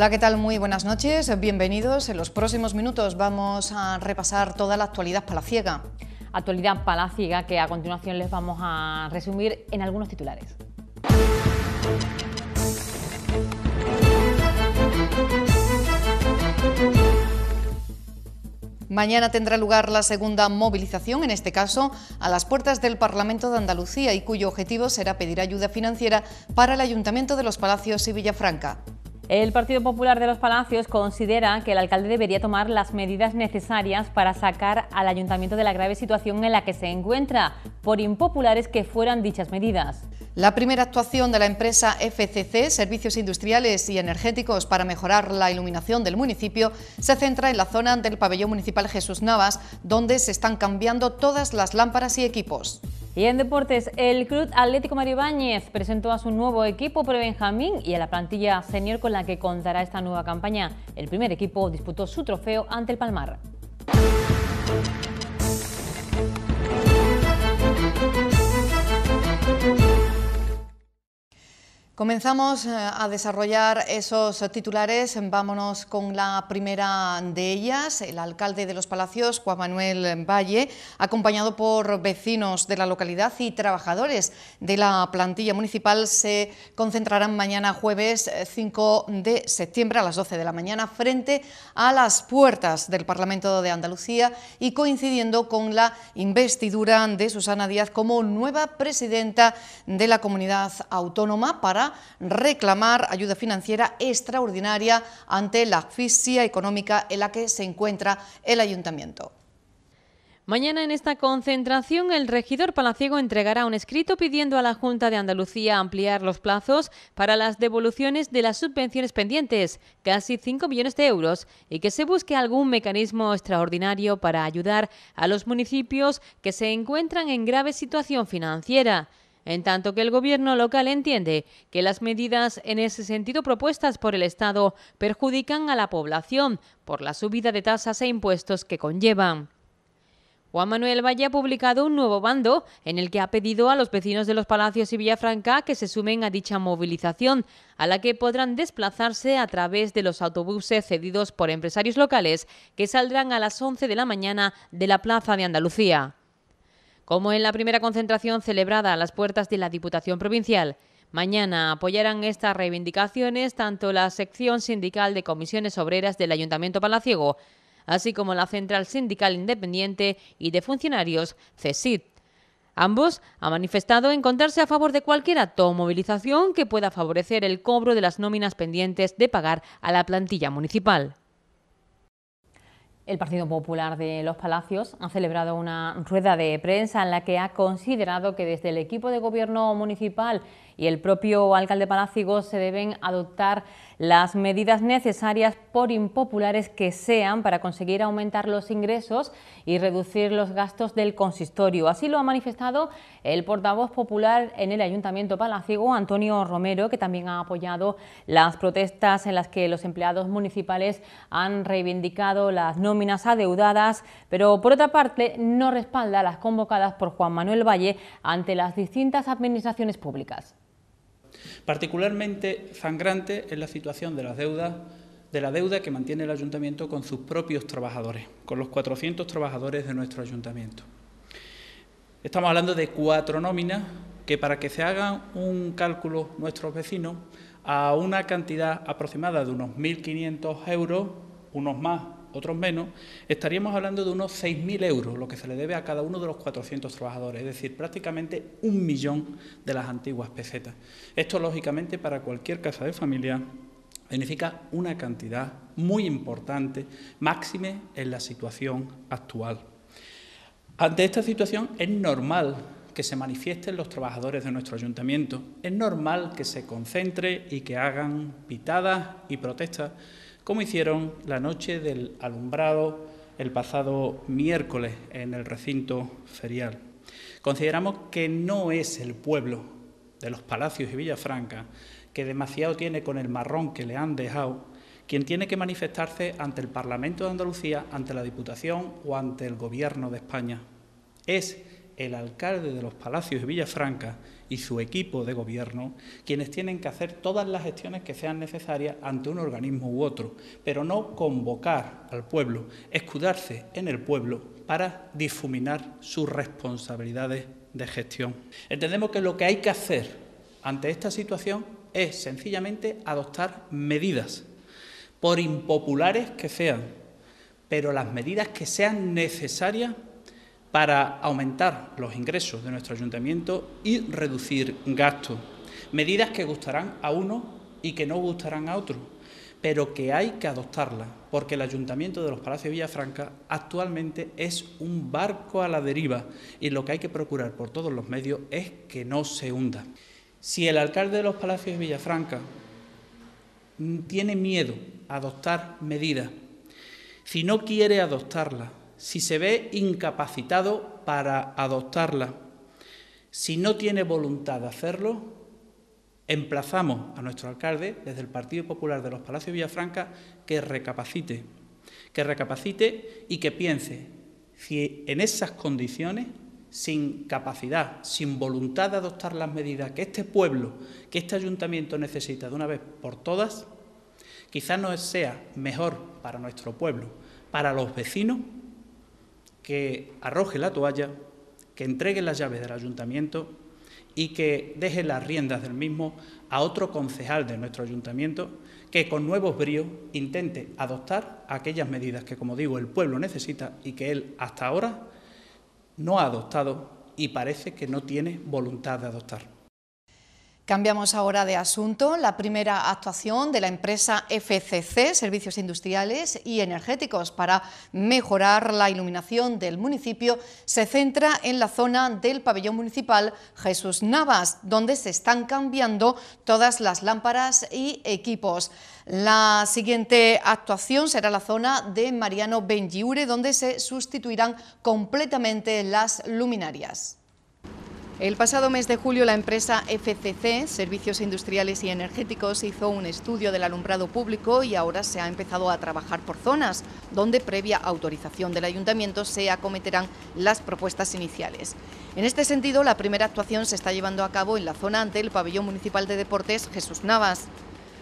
Hola, ¿qué tal? Muy buenas noches, bienvenidos. En los próximos minutos vamos a repasar toda la actualidad palaciega. Actualidad palaciega que a continuación les vamos a resumir en algunos titulares. Mañana tendrá lugar la segunda movilización, en este caso a las puertas del Parlamento de Andalucía y cuyo objetivo será pedir ayuda financiera para el Ayuntamiento de los Palacios y Villafranca. El Partido Popular de los Palacios considera que el alcalde debería tomar las medidas necesarias para sacar al ayuntamiento de la grave situación en la que se encuentra, por impopulares que fueran dichas medidas. La primera actuación de la empresa FCC, Servicios Industriales y Energéticos para mejorar la iluminación del municipio, se centra en la zona del pabellón municipal Jesús Navas, donde se están cambiando todas las lámparas y equipos. Y en deportes, el Club Atlético Maribáñez presentó a su nuevo equipo pre-Benjamín y a la plantilla senior con la que contará esta nueva campaña. El primer equipo disputó su trofeo ante el Palmar. Comenzamos eh, a desarrollar esos titulares. Vámonos con la primera de ellas. El alcalde de Los Palacios, Juan Manuel Valle, acompañado por vecinos de la localidad y trabajadores de la plantilla municipal, se concentrarán mañana jueves 5 eh, de septiembre a las 12 de la mañana frente a las puertas del Parlamento de Andalucía y coincidiendo con la investidura de Susana Díaz como nueva presidenta de la comunidad autónoma para reclamar ayuda financiera extraordinaria ante la asfixia económica en la que se encuentra el ayuntamiento. Mañana en esta concentración el regidor palaciego entregará un escrito pidiendo a la Junta de Andalucía ampliar los plazos para las devoluciones de las subvenciones pendientes, casi 5 millones de euros, y que se busque algún mecanismo extraordinario para ayudar a los municipios que se encuentran en grave situación financiera en tanto que el gobierno local entiende que las medidas en ese sentido propuestas por el Estado perjudican a la población por la subida de tasas e impuestos que conllevan. Juan Manuel Valle ha publicado un nuevo bando en el que ha pedido a los vecinos de los Palacios y Villafranca que se sumen a dicha movilización, a la que podrán desplazarse a través de los autobuses cedidos por empresarios locales que saldrán a las 11 de la mañana de la Plaza de Andalucía como en la primera concentración celebrada a las puertas de la Diputación Provincial. Mañana apoyarán estas reivindicaciones tanto la sección sindical de comisiones obreras del Ayuntamiento Palaciego, así como la Central Sindical Independiente y de Funcionarios, CESID. Ambos han manifestado encontrarse a favor de cualquier acto o movilización que pueda favorecer el cobro de las nóminas pendientes de pagar a la plantilla municipal. El Partido Popular de Los Palacios ha celebrado una rueda de prensa en la que ha considerado que desde el equipo de gobierno municipal y el propio alcalde Palacios se deben adoptar las medidas necesarias, por impopulares que sean, para conseguir aumentar los ingresos y reducir los gastos del consistorio. Así lo ha manifestado el portavoz popular en el Ayuntamiento Palaciego, Antonio Romero, que también ha apoyado las protestas en las que los empleados municipales han reivindicado las nóminas adeudadas, pero por otra parte no respalda las convocadas por Juan Manuel Valle ante las distintas administraciones públicas. Particularmente sangrante es la situación de la deuda que mantiene el ayuntamiento con sus propios trabajadores, con los 400 trabajadores de nuestro ayuntamiento. Estamos hablando de cuatro nóminas que para que se hagan un cálculo nuestros vecinos, a una cantidad aproximada de unos 1.500 euros, unos más, otros menos, estaríamos hablando de unos 6.000 euros, lo que se le debe a cada uno de los 400 trabajadores, es decir, prácticamente un millón de las antiguas pesetas. Esto, lógicamente, para cualquier casa de familia significa una cantidad muy importante, máxime en la situación actual. Ante esta situación es normal que se manifiesten los trabajadores de nuestro ayuntamiento, es normal que se concentre y que hagan pitadas y protestas como hicieron la noche del alumbrado el pasado miércoles en el recinto ferial. Consideramos que no es el pueblo de los Palacios y Villafranca, que demasiado tiene con el marrón que le han dejado, quien tiene que manifestarse ante el Parlamento de Andalucía, ante la Diputación o ante el Gobierno de España. Es el alcalde de los Palacios de Villafranca y su equipo de gobierno quienes tienen que hacer todas las gestiones que sean necesarias ante un organismo u otro, pero no convocar al pueblo, escudarse en el pueblo para difuminar sus responsabilidades de gestión. Entendemos que lo que hay que hacer ante esta situación es sencillamente adoptar medidas, por impopulares que sean, pero las medidas que sean necesarias para aumentar los ingresos de nuestro ayuntamiento y reducir gastos. Medidas que gustarán a uno y que no gustarán a otro, pero que hay que adoptarlas, porque el ayuntamiento de los Palacios de Villafranca actualmente es un barco a la deriva y lo que hay que procurar por todos los medios es que no se hunda. Si el alcalde de los Palacios de Villafranca tiene miedo a adoptar medidas, si no quiere adoptarlas, si se ve incapacitado para adoptarla. Si no tiene voluntad de hacerlo, emplazamos a nuestro alcalde desde el Partido Popular de los Palacios Villafranca que recapacite, que recapacite y que piense si en esas condiciones, sin capacidad, sin voluntad de adoptar las medidas que este pueblo, que este ayuntamiento necesita de una vez por todas, quizás no sea mejor para nuestro pueblo, para los vecinos que arroje la toalla, que entregue las llaves del ayuntamiento y que deje las riendas del mismo a otro concejal de nuestro ayuntamiento que con nuevos bríos intente adoptar aquellas medidas que, como digo, el pueblo necesita y que él hasta ahora no ha adoptado y parece que no tiene voluntad de adoptar. Cambiamos ahora de asunto. La primera actuación de la empresa FCC, Servicios Industriales y Energéticos, para mejorar la iluminación del municipio, se centra en la zona del pabellón municipal Jesús Navas, donde se están cambiando todas las lámparas y equipos. La siguiente actuación será la zona de Mariano Bengiure, donde se sustituirán completamente las luminarias. El pasado mes de julio la empresa FCC, Servicios Industriales y Energéticos, hizo un estudio del alumbrado público y ahora se ha empezado a trabajar por zonas, donde previa autorización del ayuntamiento se acometerán las propuestas iniciales. En este sentido, la primera actuación se está llevando a cabo en la zona ante el Pabellón Municipal de Deportes Jesús Navas.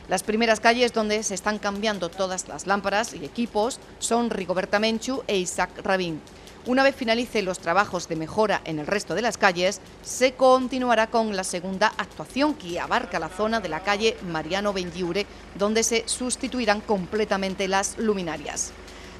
Las primeras calles donde se están cambiando todas las lámparas y equipos son Rigoberta Menchu e Isaac Rabín. Una vez finalicen los trabajos de mejora en el resto de las calles, se continuará con la segunda actuación que abarca la zona de la calle Mariano Benlliure, donde se sustituirán completamente las luminarias.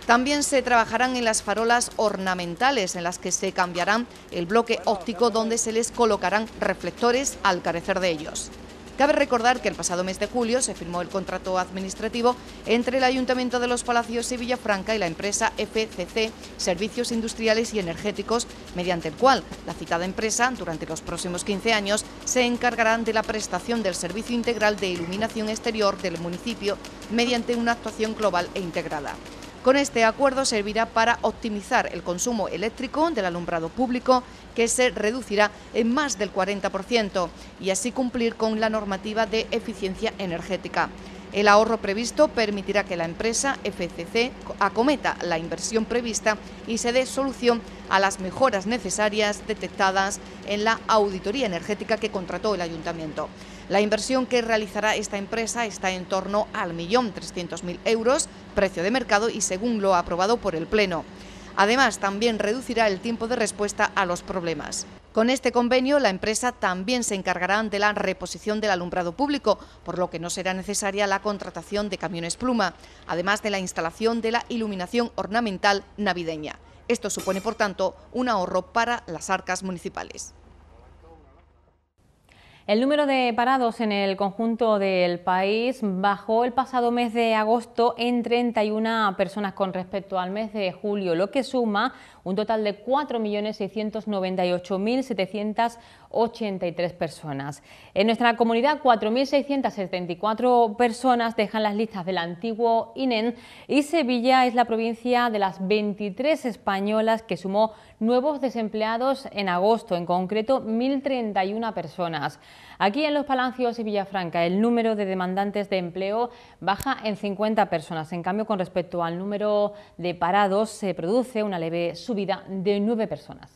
También se trabajarán en las farolas ornamentales, en las que se cambiarán el bloque óptico donde se les colocarán reflectores al carecer de ellos. Cabe recordar que el pasado mes de julio se firmó el contrato administrativo entre el Ayuntamiento de los Palacios y Villafranca y la empresa FCC, Servicios Industriales y Energéticos, mediante el cual la citada empresa, durante los próximos 15 años, se encargará de la prestación del servicio integral de iluminación exterior del municipio mediante una actuación global e integrada. Con este acuerdo servirá para optimizar el consumo eléctrico del alumbrado público, que se reducirá en más del 40%, y así cumplir con la normativa de eficiencia energética. El ahorro previsto permitirá que la empresa FCC acometa la inversión prevista y se dé solución a las mejoras necesarias detectadas en la auditoría energética que contrató el ayuntamiento. La inversión que realizará esta empresa está en torno al millón trescientos mil euros, precio de mercado y según lo aprobado por el Pleno. Además, también reducirá el tiempo de respuesta a los problemas. Con este convenio, la empresa también se encargará de la reposición del alumbrado público, por lo que no será necesaria la contratación de camiones pluma, además de la instalación de la iluminación ornamental navideña. Esto supone, por tanto, un ahorro para las arcas municipales. El número de parados en el conjunto del país bajó el pasado mes de agosto en 31 personas con respecto al mes de julio, lo que suma un total de 4.698.783 personas. En nuestra comunidad, 4.674 personas dejan las listas del antiguo INEN e y Sevilla es la provincia de las 23 españolas que sumó nuevos desempleados en agosto, en concreto 1.031 personas. Aquí en Los Palancios y Villafranca el número de demandantes de empleo baja en 50 personas. En cambio, con respecto al número de parados, se produce una leve subida de 9 personas.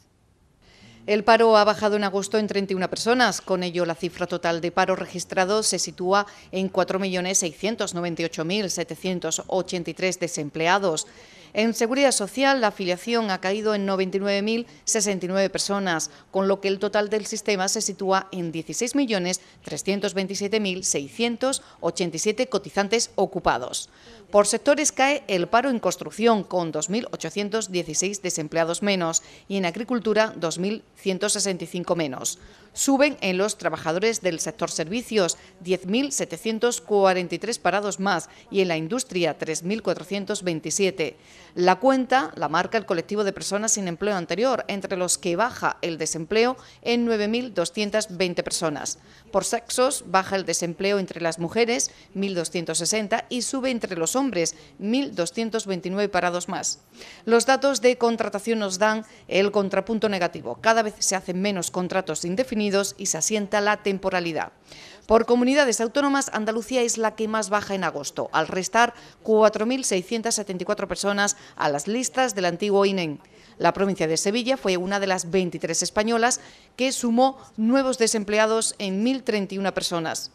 El paro ha bajado en agosto en 31 personas, con ello la cifra total de paros registrados se sitúa en 4.698.783 desempleados. En Seguridad Social, la afiliación ha caído en 99.069 personas, con lo que el total del sistema se sitúa en 16.327.687 cotizantes ocupados. Por sectores cae el paro en construcción, con 2.816 desempleados menos, y en agricultura, 2.165 menos. Suben en los trabajadores del sector servicios, 10.743 parados más y en la industria 3.427. La cuenta la marca el colectivo de personas sin empleo anterior, entre los que baja el desempleo en 9.220 personas. Por sexos, baja el desempleo entre las mujeres, 1.260, y sube entre los hombres, 1.229 parados más. Los datos de contratación nos dan el contrapunto negativo. Cada vez se hacen menos contratos indefinidos y se asienta la temporalidad. Por comunidades autónomas, Andalucía es la que más baja en agosto, al restar 4.674 personas a las listas del antiguo INEM. La provincia de Sevilla fue una de las 23 españolas que sumó nuevos desempleados en 1.031 personas.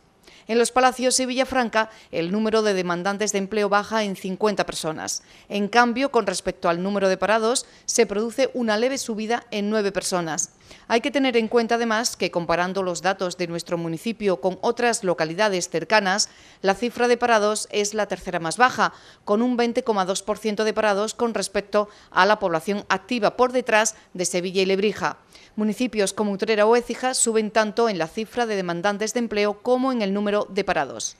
En los Palacios y Villafranca, el número de demandantes de empleo baja en 50 personas. En cambio, con respecto al número de parados, se produce una leve subida en 9 personas. Hay que tener en cuenta, además, que comparando los datos de nuestro municipio con otras localidades cercanas, la cifra de parados es la tercera más baja, con un 20,2% de parados con respecto a la población activa por detrás de Sevilla y Lebrija. Municipios como Utrera o Écija suben tanto en la cifra de demandantes de empleo como en el número de parados.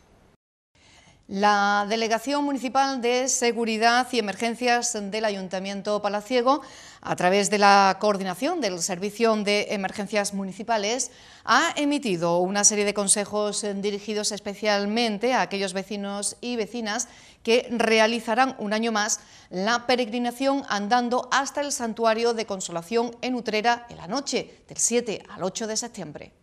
La Delegación Municipal de Seguridad y Emergencias del Ayuntamiento Palaciego, a través de la coordinación del Servicio de Emergencias Municipales, ha emitido una serie de consejos dirigidos especialmente a aquellos vecinos y vecinas que realizarán un año más la peregrinación andando hasta el Santuario de Consolación en Utrera en la noche del 7 al 8 de septiembre.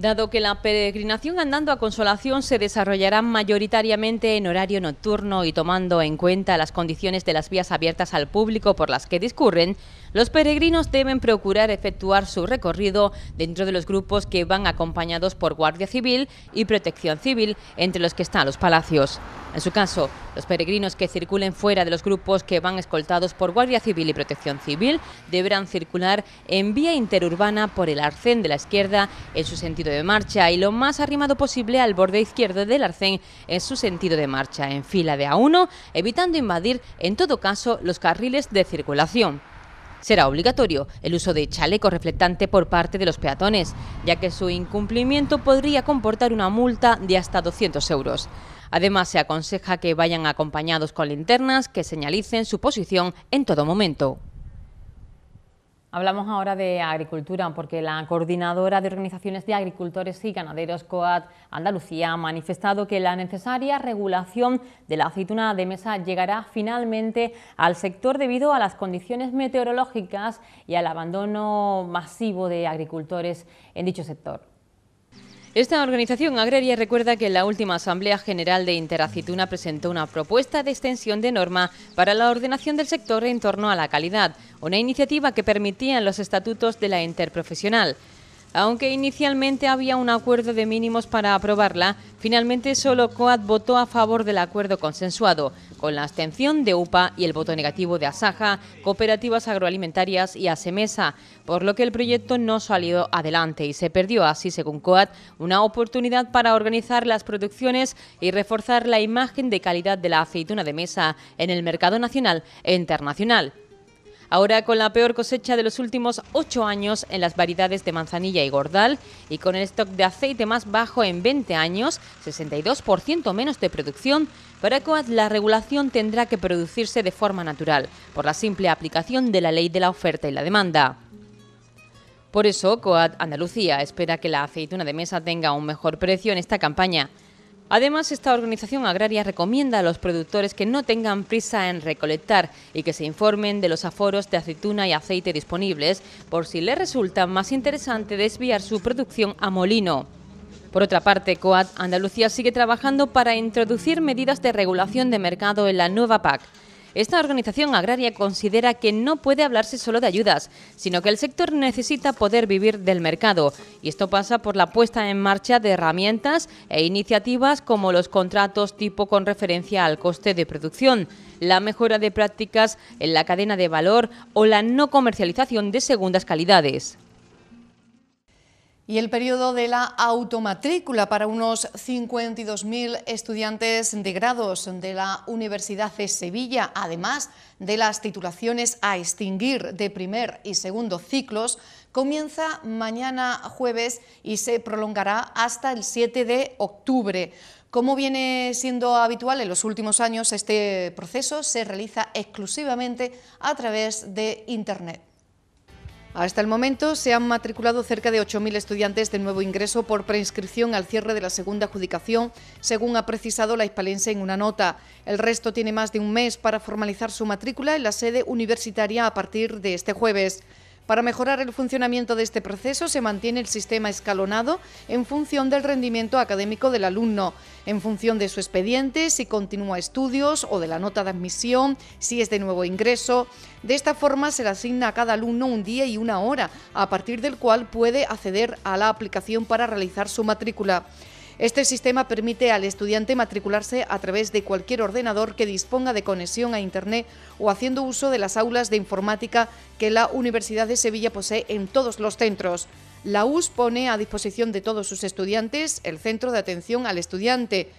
Dado que la peregrinación andando a Consolación se desarrollará mayoritariamente en horario nocturno y tomando en cuenta las condiciones de las vías abiertas al público por las que discurren, los peregrinos deben procurar efectuar su recorrido dentro de los grupos que van acompañados por Guardia Civil y Protección Civil, entre los que están los palacios. En su caso, los peregrinos que circulen fuera de los grupos que van escoltados por Guardia Civil y Protección Civil deberán circular en vía interurbana por el arcén de la izquierda en su sentido de marcha y lo más arrimado posible al borde izquierdo del arcén en su sentido de marcha, en fila de A1, evitando invadir en todo caso los carriles de circulación será obligatorio el uso de chaleco reflectante por parte de los peatones, ya que su incumplimiento podría comportar una multa de hasta 200 euros. Además, se aconseja que vayan acompañados con linternas que señalicen su posición en todo momento. Hablamos ahora de agricultura, porque la coordinadora de organizaciones de agricultores y ganaderos COAT Andalucía ha manifestado que la necesaria regulación de la aceituna de mesa llegará finalmente al sector debido a las condiciones meteorológicas y al abandono masivo de agricultores en dicho sector. Esta organización agraria recuerda que en la última Asamblea General de Interacituna presentó una propuesta de extensión de norma para la ordenación del sector en torno a la calidad, una iniciativa que permitía los estatutos de la interprofesional. Aunque inicialmente había un acuerdo de mínimos para aprobarla, finalmente solo COAT votó a favor del acuerdo consensuado, con la abstención de UPA y el voto negativo de ASAJA, Cooperativas Agroalimentarias y ASEMESA, por lo que el proyecto no salió adelante y se perdió así, según COAT, una oportunidad para organizar las producciones y reforzar la imagen de calidad de la aceituna de mesa en el mercado nacional e internacional. Ahora con la peor cosecha de los últimos ocho años en las variedades de manzanilla y gordal y con el stock de aceite más bajo en 20 años, 62% menos de producción, para COAT la regulación tendrá que producirse de forma natural, por la simple aplicación de la ley de la oferta y la demanda. Por eso, COAT Andalucía espera que la aceituna de mesa tenga un mejor precio en esta campaña. Además, esta organización agraria recomienda a los productores que no tengan prisa en recolectar y que se informen de los aforos de aceituna y aceite disponibles por si les resulta más interesante desviar su producción a molino. Por otra parte, COAD Andalucía sigue trabajando para introducir medidas de regulación de mercado en la nueva PAC. Esta organización agraria considera que no puede hablarse solo de ayudas, sino que el sector necesita poder vivir del mercado. Y esto pasa por la puesta en marcha de herramientas e iniciativas como los contratos tipo con referencia al coste de producción, la mejora de prácticas en la cadena de valor o la no comercialización de segundas calidades y el periodo de la automatrícula para unos 52.000 estudiantes de grados de la Universidad de Sevilla, además de las titulaciones a extinguir de primer y segundo ciclos, comienza mañana jueves y se prolongará hasta el 7 de octubre. Como viene siendo habitual en los últimos años, este proceso se realiza exclusivamente a través de Internet. Hasta el momento se han matriculado cerca de 8.000 estudiantes de nuevo ingreso por preinscripción al cierre de la segunda adjudicación, según ha precisado la hispalense en una nota. El resto tiene más de un mes para formalizar su matrícula en la sede universitaria a partir de este jueves. Para mejorar el funcionamiento de este proceso se mantiene el sistema escalonado en función del rendimiento académico del alumno, en función de su expediente, si continúa estudios o de la nota de admisión, si es de nuevo ingreso. De esta forma se le asigna a cada alumno un día y una hora, a partir del cual puede acceder a la aplicación para realizar su matrícula. Este sistema permite al estudiante matricularse a través de cualquier ordenador que disponga de conexión a Internet o haciendo uso de las aulas de informática que la Universidad de Sevilla posee en todos los centros. La US pone a disposición de todos sus estudiantes el Centro de Atención al Estudiante,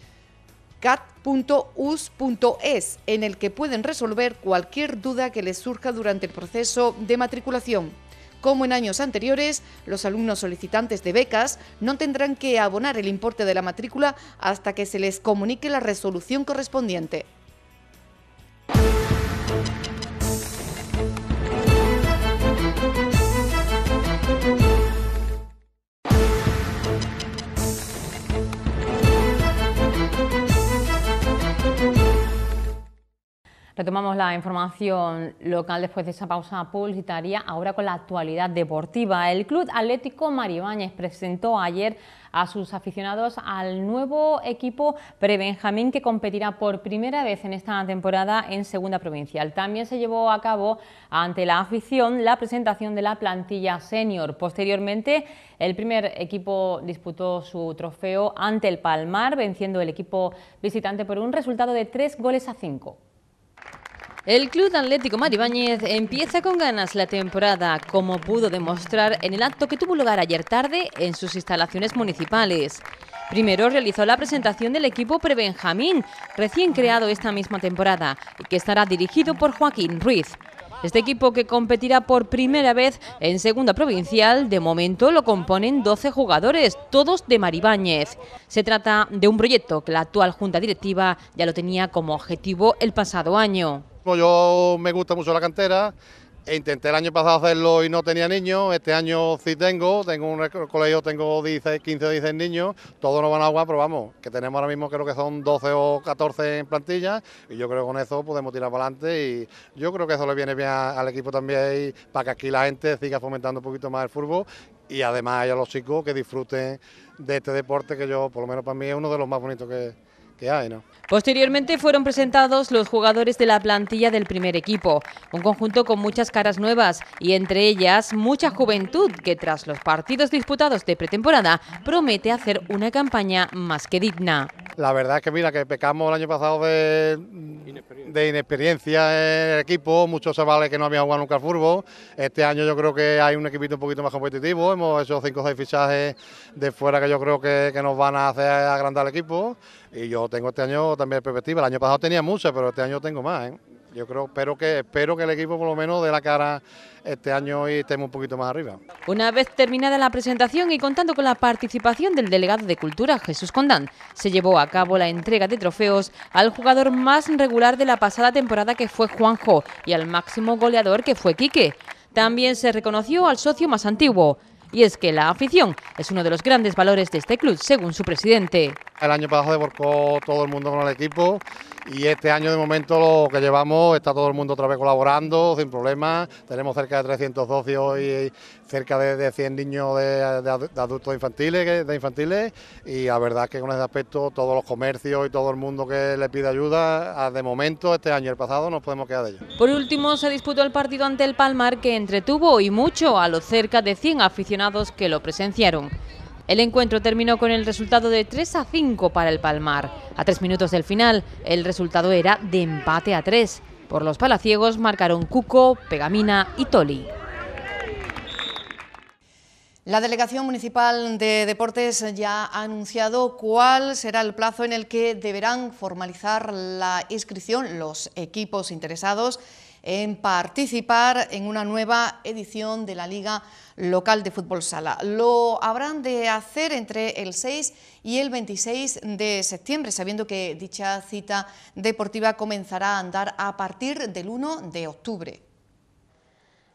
cat.us.es, e en el que pueden resolver cualquier duda que les surja durante el proceso de matriculación. Como en años anteriores, los alumnos solicitantes de becas no tendrán que abonar el importe de la matrícula hasta que se les comunique la resolución correspondiente. Retomamos la información local después de esa pausa publicitaria, ahora con la actualidad deportiva. El Club Atlético Maribáñez presentó ayer a sus aficionados al nuevo equipo Prebenjamín que competirá por primera vez en esta temporada en Segunda Provincial. También se llevó a cabo ante la afición la presentación de la plantilla senior. Posteriormente, el primer equipo disputó su trofeo ante el Palmar, venciendo el equipo visitante por un resultado de tres goles a cinco. El Club Atlético Maribáñez empieza con ganas la temporada, como pudo demostrar en el acto que tuvo lugar ayer tarde en sus instalaciones municipales. Primero realizó la presentación del equipo Prebenjamín, recién creado esta misma temporada, y que estará dirigido por Joaquín Ruiz. Este equipo que competirá por primera vez en segunda provincial, de momento lo componen 12 jugadores, todos de Maribáñez. Se trata de un proyecto que la actual junta directiva ya lo tenía como objetivo el pasado año. Yo me gusta mucho la cantera, e intenté el año pasado hacerlo y no tenía niños, este año sí tengo, tengo un colegio, tengo 16, 15 o 16 niños, todos nos van a jugar, pero vamos, que tenemos ahora mismo creo que son 12 o 14 en plantilla y yo creo que con eso podemos tirar para adelante y yo creo que eso le viene bien al equipo también para que aquí la gente siga fomentando un poquito más el fútbol y además a los chicos que disfruten de este deporte que yo, por lo menos para mí, es uno de los más bonitos que, Posteriormente fueron presentados los jugadores de la plantilla del primer equipo, un conjunto con muchas caras nuevas y entre ellas mucha juventud que tras los partidos disputados de pretemporada promete hacer una campaña más que digna. La verdad es que mira, que pecamos el año pasado de inexperiencia, en el equipo, muchos vale que no habían jugado nunca al fútbol. Este año yo creo que hay un equipito un poquito más competitivo, hemos hecho cinco, o 6 fichajes de fuera que yo creo que, nos van a hacer agrandar el equipo. Y yo tengo este año también perspectiva, el año pasado tenía muchas, pero este año tengo más. ¿eh? yo creo, espero que, espero que el equipo por lo menos dé la cara este año y estemos un poquito más arriba. Una vez terminada la presentación y contando con la participación del delegado de Cultura, Jesús Condán, se llevó a cabo la entrega de trofeos al jugador más regular de la pasada temporada que fue Juanjo y al máximo goleador que fue Quique. También se reconoció al socio más antiguo. Y es que la afición es uno de los grandes valores de este club, según su presidente. El año pasado devorcó todo el mundo con el equipo y este año de momento lo que llevamos está todo el mundo otra vez colaborando sin problemas. Tenemos cerca de 300 socios y cerca de, 100 niños de, adultos infantiles, de infantiles y la verdad que con ese aspecto todos los comercios y todo el mundo que le pide ayuda, de momento este año y el pasado nos podemos quedar de ellos. Por último se disputó el partido ante el Palmar que entretuvo y mucho a los cerca de 100 aficionados que lo presenciaron. El encuentro terminó con el resultado de 3 a 5 para el Palmar. A tres minutos del final, el resultado era de empate a 3. Por los palaciegos marcaron Cuco, Pegamina y Toli. La Delegación Municipal de Deportes ya ha anunciado cuál será el plazo en el que deberán formalizar la inscripción los equipos interesados en participar en una nueva edición de la Liga local de fútbol sala. Lo habrán de hacer entre el 6 y el 26 de septiembre, sabiendo que dicha cita deportiva comenzará a andar a partir del 1 de octubre.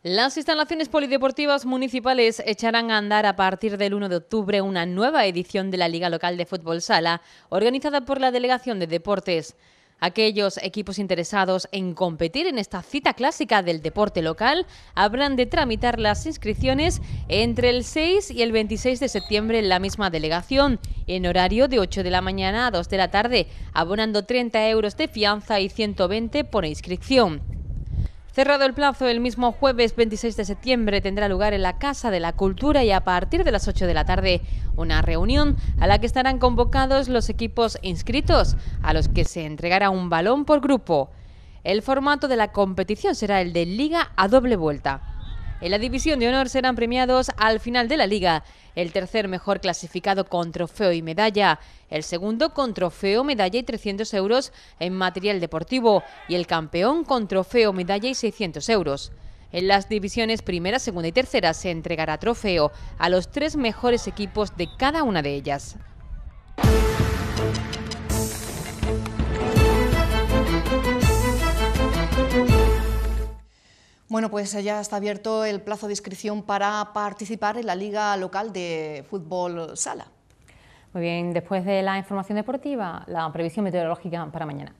Las instalaciones polideportivas municipales echarán a andar a partir del 1 de octubre una nueva edición de la Liga Local de Fútbol Sala, organizada por la Delegación de Deportes. Aquellos equipos interesados en competir en esta cita clásica del deporte local habrán de tramitar las inscripciones entre el 6 y el 26 de septiembre en la misma delegación, en horario de 8 de la mañana a 2 de la tarde, abonando 30 euros de fianza y 120 por inscripción. Cerrado el plazo, el mismo jueves 26 de septiembre tendrá lugar en la Casa de la Cultura y a partir de las 8 de la tarde una reunión a la que estarán convocados los equipos inscritos, a los que se entregará un balón por grupo. El formato de la competición será el de liga a doble vuelta. En la división de honor serán premiados al final de la liga el tercer mejor clasificado con trofeo y medalla, el segundo con trofeo, medalla y 300 euros en material deportivo y el campeón con trofeo, medalla y 600 euros. En las divisiones primera, segunda y tercera se entregará trofeo a los tres mejores equipos de cada una de ellas. Bueno, pues ya está abierto el plazo de inscripción para participar en la Liga Local de Fútbol Sala. Muy bien, después de la información deportiva, la previsión meteorológica para mañana.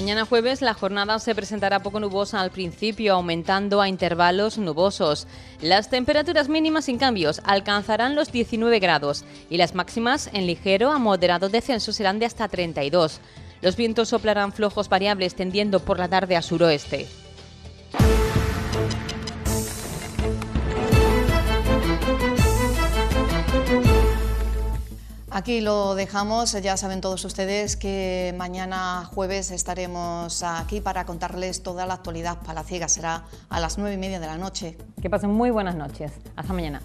Mañana jueves la jornada se presentará poco nubosa al principio, aumentando a intervalos nubosos. Las temperaturas mínimas sin cambios alcanzarán los 19 grados y las máximas en ligero a moderado descenso serán de hasta 32. Los vientos soplarán flojos variables tendiendo por la tarde a suroeste. Aquí lo dejamos, ya saben todos ustedes que mañana jueves estaremos aquí para contarles toda la actualidad para palaciega, será a las nueve y media de la noche. Que pasen muy buenas noches, hasta mañana.